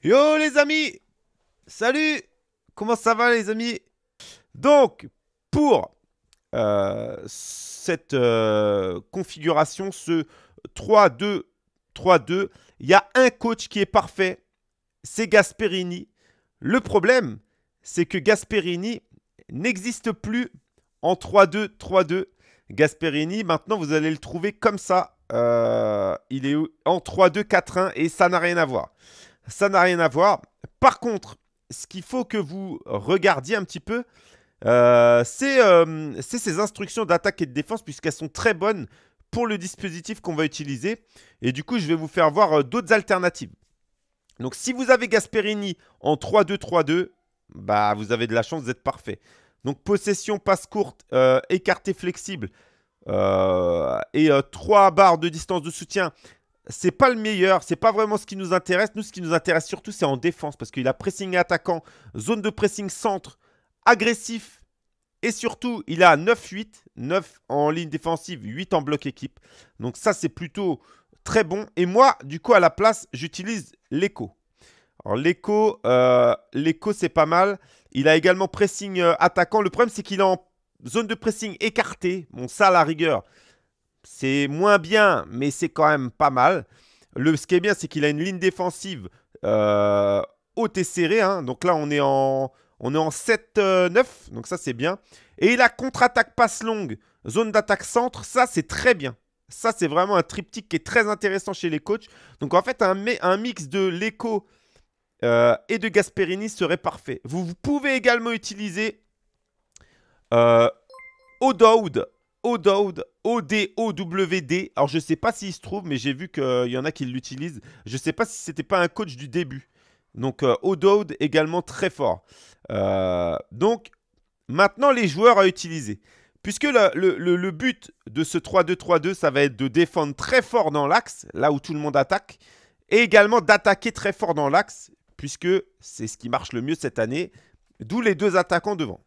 Yo les amis Salut Comment ça va les amis Donc, pour euh, cette euh, configuration, ce 3-2, 3-2, il y a un coach qui est parfait, c'est Gasperini. Le problème, c'est que Gasperini n'existe plus en 3-2, 3-2. Gasperini, maintenant, vous allez le trouver comme ça. Euh, il est en 3-2-4-1 et ça n'a rien à voir ça n'a rien à voir. Par contre, ce qu'il faut que vous regardiez un petit peu, euh, euh, c'est ces instructions d'attaque et de défense, puisqu'elles sont très bonnes pour le dispositif qu'on va utiliser. Et du coup, je vais vous faire voir euh, d'autres alternatives. Donc, si vous avez Gasperini en 3-2-3-2, bah, vous avez de la chance d'être parfait. Donc, possession, passe courte, écarté flexible et 3 barres de distance de soutien c'est pas le meilleur, c'est pas vraiment ce qui nous intéresse. Nous, ce qui nous intéresse surtout, c'est en défense parce qu'il a pressing attaquant, zone de pressing centre, agressif et surtout, il a 9-8, 9 en ligne défensive, 8 en bloc équipe. Donc ça, c'est plutôt très bon. Et moi, du coup, à la place, j'utilise l'écho. Alors l'écho, euh, c'est pas mal. Il a également pressing euh, attaquant. Le problème, c'est qu'il est en zone de pressing écartée. Bon, ça, à la rigueur, c'est moins bien, mais c'est quand même pas mal. Le, ce qui est bien, c'est qu'il a une ligne défensive euh, haute et serrée. Hein. Donc là, on est en, on est en 7-9. Euh, donc ça, c'est bien. Et la contre-attaque passe longue, zone d'attaque centre, ça, c'est très bien. Ça, c'est vraiment un triptyque qui est très intéressant chez les coachs. Donc en fait, un, un mix de l'écho euh, et de Gasperini serait parfait. Vous, pouvez également utiliser euh, O'Dowd. ODOWD. Alors, je ne sais pas s'il se trouve, mais j'ai vu qu'il euh, y en a qui l'utilisent. Je ne sais pas si c'était pas un coach du début. Donc, euh, également très fort. Euh, donc, maintenant, les joueurs à utiliser. Puisque le, le but de ce 3-2-3-2, ça va être de défendre très fort dans l'axe, là où tout le monde attaque, et également d'attaquer très fort dans l'axe, puisque c'est ce qui marche le mieux cette année, d'où les deux attaquants devant.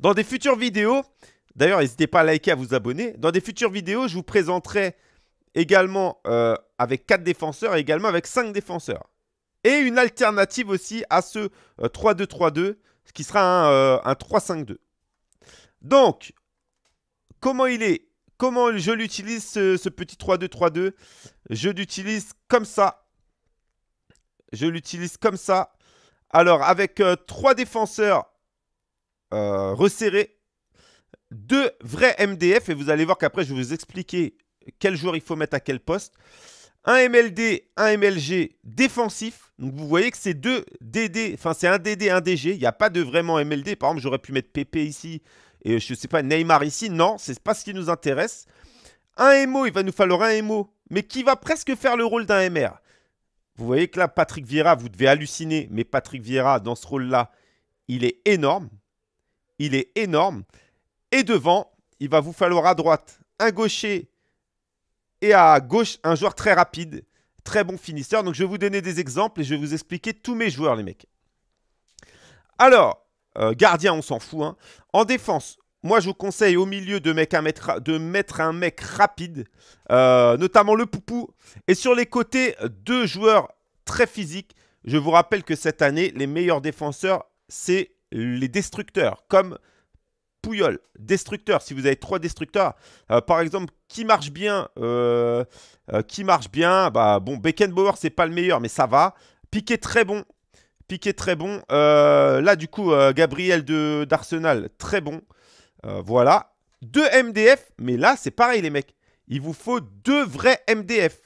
Dans des futures vidéos, D'ailleurs, n'hésitez pas à liker, à vous abonner. Dans des futures vidéos, je vous présenterai également euh, avec 4 défenseurs et également avec 5 défenseurs. Et une alternative aussi à ce 3-2-3-2, euh, ce qui sera un, 3-5-2. Euh, Donc, comment il est Comment je l'utilise, ce, petit 3-2-3-2 Je l'utilise comme ça. Je l'utilise comme ça. Alors, avec 3 défenseurs resserrés, deux vrais MDF et vous allez voir qu'après je vais vous expliquer quel joueur il faut mettre à quel poste. Un MLD, un MLG défensif. Donc vous voyez que c'est deux DD, enfin c'est un DD, un DG. Il n'y a pas de vraiment MLD. Par exemple, j'aurais pu mettre PP ici et je ne sais pas, Neymar ici. Non, c'est pas ce qui nous intéresse. Un MO, il va nous falloir un MO, mais qui va presque faire le rôle d'un MR. Vous voyez que là, Patrick Vieira, vous devez halluciner, mais Patrick Vieira, dans ce rôle-là, il est énorme. Il est énorme. Et devant, il va vous falloir à droite un gaucher et à gauche un joueur très rapide, très bon finisseur. Donc je vais vous donner des exemples et je vais vous expliquer tous mes joueurs, les mecs. Alors, euh, gardien, on s'en fout. Hein. En défense, moi je vous conseille au milieu de, mettre, de mettre un mec rapide, euh, notamment le Poupou. Et sur les côtés, deux joueurs très physiques. Je vous rappelle que cette année, les meilleurs défenseurs, c'est les destructeurs, comme Pouyol, destructeur. Si vous avez trois destructeurs, euh, par exemple, qui marche bien euh, euh, Qui marche bien Bah bon, Beckenbauer, c'est pas le meilleur, mais ça va. Piqué très bon. Piqué très bon. là, du coup, Gabriel d'Arsenal, très bon. voilà. Deux MDF, mais là, c'est pareil, les mecs. Il vous faut deux vrais MDF.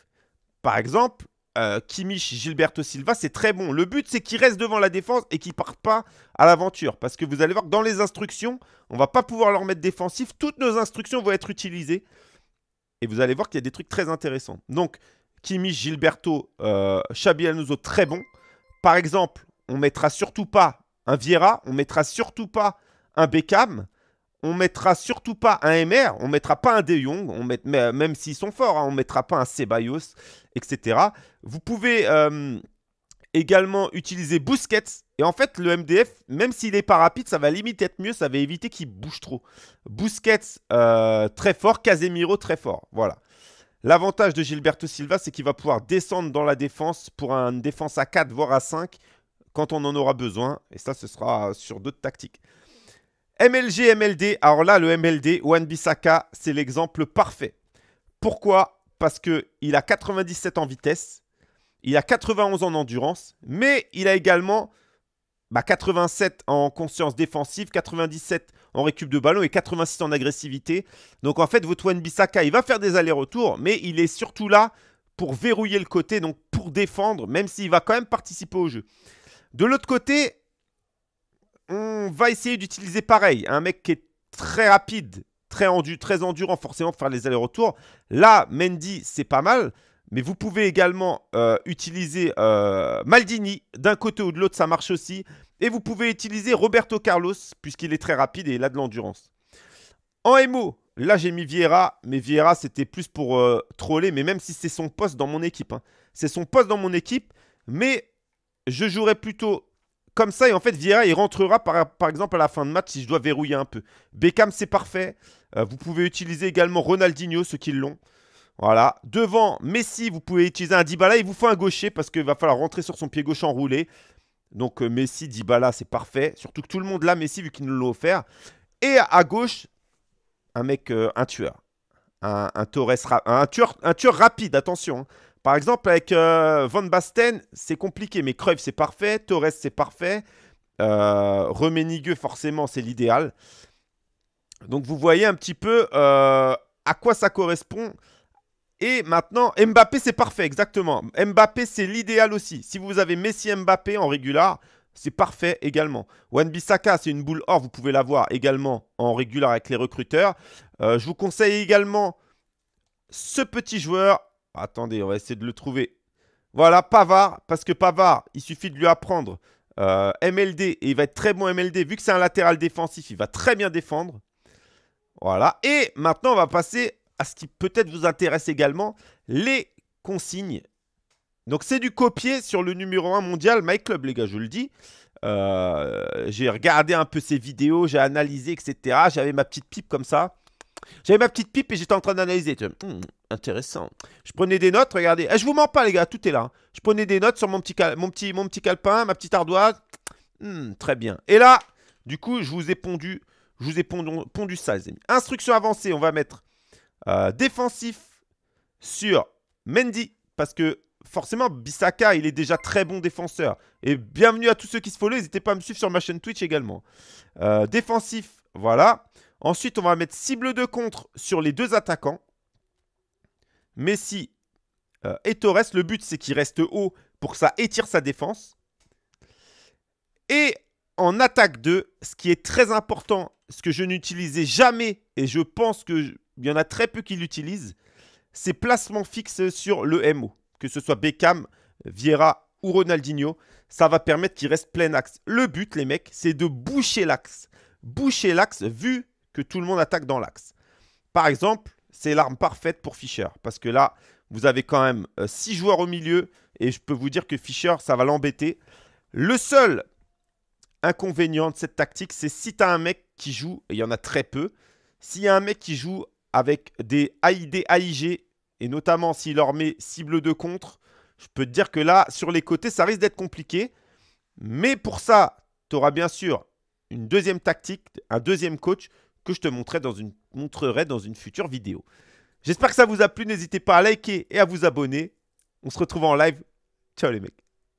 Par exemple, euh, Kimish Gilberto Silva, c'est très bon. Le but, c'est qu'il reste devant la défense et qu'ils ne partent pas à l'aventure. Parce que vous allez voir que dans les instructions, on va pas pouvoir leur mettre défensif. Toutes nos instructions vont être utilisées. Et vous allez voir qu'il y a des trucs très intéressants. Donc, Kimich, Gilberto, euh, Xabi très bon. Par exemple, on mettra surtout pas un Vieira, on mettra surtout pas un Beckham on mettra surtout pas un MR, on mettra pas un De Jong, on met, euh, même s'ils sont forts, hein, on ne mettra pas un Ceballos, etc. Vous pouvez euh, également utiliser Busquets. Et en fait, le MDF, même s'il n'est pas rapide, ça va limite être mieux, ça va éviter qu'il bouge trop. Busquets euh, très fort, Casemiro très fort, voilà. L'avantage de Gilberto Silva, c'est qu'il va pouvoir descendre dans la défense pour une défense à 4, voire à 5, quand on en aura besoin. Et ça, ce sera sur d'autres tactiques. MLG, MLD. Alors là, le MLD, Wan Bissaka, c'est l'exemple parfait. Pourquoi Parce qu'il a 97 en vitesse, il a 91 en endurance, mais il a également 87 bah, en conscience défensive, 97 en récup de ballon et 86 en agressivité. Donc en fait, votre Wan Bissaka, il va faire des allers-retours, mais il est surtout là pour verrouiller le côté, donc pour défendre, même s'il va quand même participer au jeu. De l'autre côté, on va essayer d'utiliser pareil. Un mec qui est très rapide, très, endu, très endurant forcément pour faire les allers-retours. Là, Mendy, c'est pas mal. Mais vous pouvez également euh, utiliser euh, Maldini d'un côté ou de l'autre, ça marche aussi. Et vous pouvez utiliser Roberto Carlos puisqu'il est très rapide et il a de l'endurance. En MO, là j'ai mis Vieira, mais Vieira c'était plus pour euh, troller, mais même si c'est son poste dans mon équipe. Hein. C'est son poste dans mon équipe, mais je jouerais plutôt comme ça. Et en fait, Vieira, il rentrera par, par, exemple à la fin de match si je dois verrouiller un peu. Beckham, c'est parfait. Euh, vous pouvez utiliser également Ronaldinho, ceux qui l'ont. Voilà. Devant Messi, vous pouvez utiliser un Dybala. Il vous faut un gaucher parce qu'il va falloir rentrer sur son pied gauche enroulé. Donc euh, Messi, Dybala, c'est parfait. Surtout que tout le monde l'a, Messi, vu qu'il nous l'ont offert. Et à gauche, un mec, euh, un tueur. Un, Torres un, tueur, un tueur rapide, attention. Hein. Par exemple, avec euh, Van Basten, c'est compliqué, mais Cruyff, c'est parfait. Torres, c'est parfait. Euh, Reménigueux, forcément, c'est l'idéal. Donc, vous voyez un petit peu euh, à quoi ça correspond. Et maintenant, Mbappé, c'est parfait, exactement. Mbappé, c'est l'idéal aussi. Si vous avez Messi Mbappé en régular, c'est parfait également. Wan Bissaka, c'est une boule or, vous pouvez l'avoir également en régular avec les recruteurs. Euh, je vous conseille également ce petit joueur, Attendez, on va essayer de le trouver. Voilà, Pavard, parce que Pavard, il suffit de lui apprendre euh, MLD, et il va être très bon MLD. Vu que c'est un latéral défensif, il va très bien défendre. Voilà, et maintenant, on va passer à ce qui peut-être vous intéresse également, les consignes. Donc, c'est du copier sur le numéro 1 mondial, MyClub, Club, les gars, je le dis. Euh, j'ai regardé un peu ses vidéos, j'ai analysé, etc. J'avais ma petite pipe comme ça. J'avais ma petite pipe et j'étais en train d'analyser. Hmm, intéressant. Je prenais des notes, regardez. Je eh, je vous mens pas, les gars, tout est là. Je prenais des notes sur mon petit, mon petit, mon petit calepin, ma petite ardoise. Hmm, très bien. Et là, du coup, je vous ai pondu, je vous ai pondu, pondu ça, les amis. Instruction avancée, on va mettre euh, défensif sur Mendy. Parce que forcément, Bissaka, il est déjà très bon défenseur. Et bienvenue à tous ceux qui se follow. N'hésitez pas à me suivre sur ma chaîne Twitch également. Euh, défensif, voilà. Ensuite, on va mettre cible de contre sur les deux attaquants. Messi euh, et Torres. Le but, c'est qu'il reste haut pour que ça étire sa défense. Et en attaque 2, ce qui est très important, ce que je n'utilisais jamais, et je pense qu'il y en a très peu qui l'utilisent, c'est placement fixe sur le MO. Que ce soit Beckham, Vieira ou Ronaldinho, ça va permettre qu'il reste plein axe. Le but, les mecs, c'est de boucher l'axe. Boucher l'axe vu que tout le monde attaque dans l'axe. Par exemple, c'est l'arme parfaite pour Fischer. Parce que là, vous avez quand même 6 euh, joueurs au milieu. Et je peux vous dire que Fischer, ça va l'embêter. Le seul inconvénient de cette tactique, c'est si tu as un mec qui joue, et il y en a très peu, s'il y a un mec qui joue avec des AID, AIG, et notamment s'il leur met cible de contre, je peux te dire que là, sur les côtés, ça risque d'être compliqué. Mais pour ça, tu auras bien sûr une deuxième tactique, un deuxième coach que je te montrerai dans une, montrerai dans une future vidéo. J'espère que ça vous a plu. N'hésitez pas à liker et à vous abonner. On se retrouve en live. Ciao les mecs.